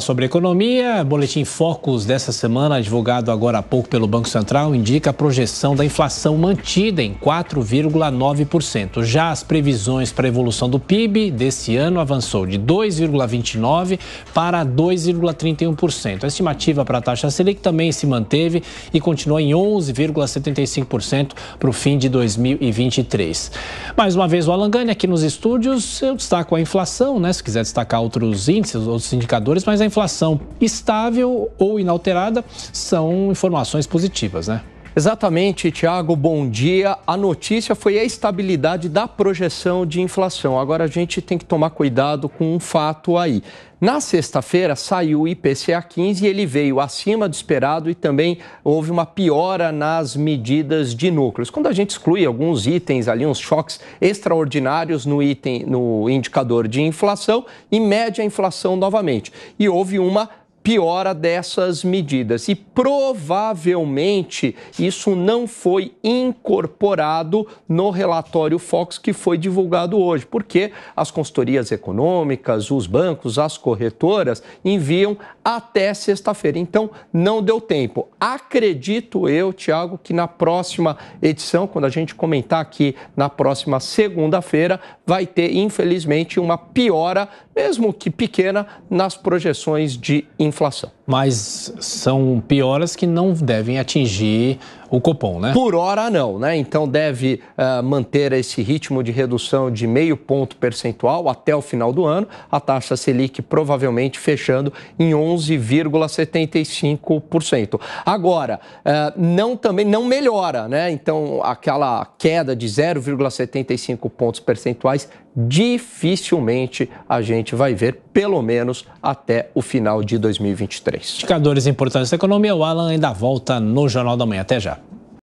Sobre economia, boletim Focus dessa semana, divulgado agora há pouco pelo Banco Central, indica a projeção da inflação mantida em 4,9%. Já as previsões para a evolução do PIB desse ano avançou de 2,29% para 2,31%. A estimativa para a taxa Selic também se manteve e continua em 11,75% para o fim de 2023. Mais uma vez, o Alangani aqui nos estúdios, eu destaco a inflação, né? Se quiser destacar outros índices, outros indicadores, mas a inflação estável ou inalterada são informações positivas, né? Exatamente, Tiago, bom dia. A notícia foi a estabilidade da projeção de inflação. Agora a gente tem que tomar cuidado com um fato aí. Na sexta-feira saiu o IPCA 15 e ele veio acima do esperado e também houve uma piora nas medidas de núcleos. Quando a gente exclui alguns itens ali, uns choques extraordinários no item no indicador de inflação, em média a inflação novamente. E houve uma piora dessas medidas. E provavelmente isso não foi incorporado no relatório Fox que foi divulgado hoje, porque as consultorias econômicas, os bancos, as corretoras enviam até sexta-feira. Então não deu tempo. Acredito eu, Tiago, que na próxima edição, quando a gente comentar aqui na próxima segunda-feira, vai ter, infelizmente, uma piora, mesmo que pequena, nas projeções de inflação inflação. Mas são pioras que não devem atingir o Copom, né? Por hora não, né? Então deve uh, manter esse ritmo de redução de meio ponto percentual até o final do ano, a taxa Selic provavelmente fechando em 11,75%. Agora, uh, não também não melhora, né? Então aquela queda de 0,75 pontos percentuais dificilmente a gente vai ver, pelo menos até o final de 2020. 2023. Indicadores importantes da economia, o Alan ainda volta no Jornal da Manhã. Até já.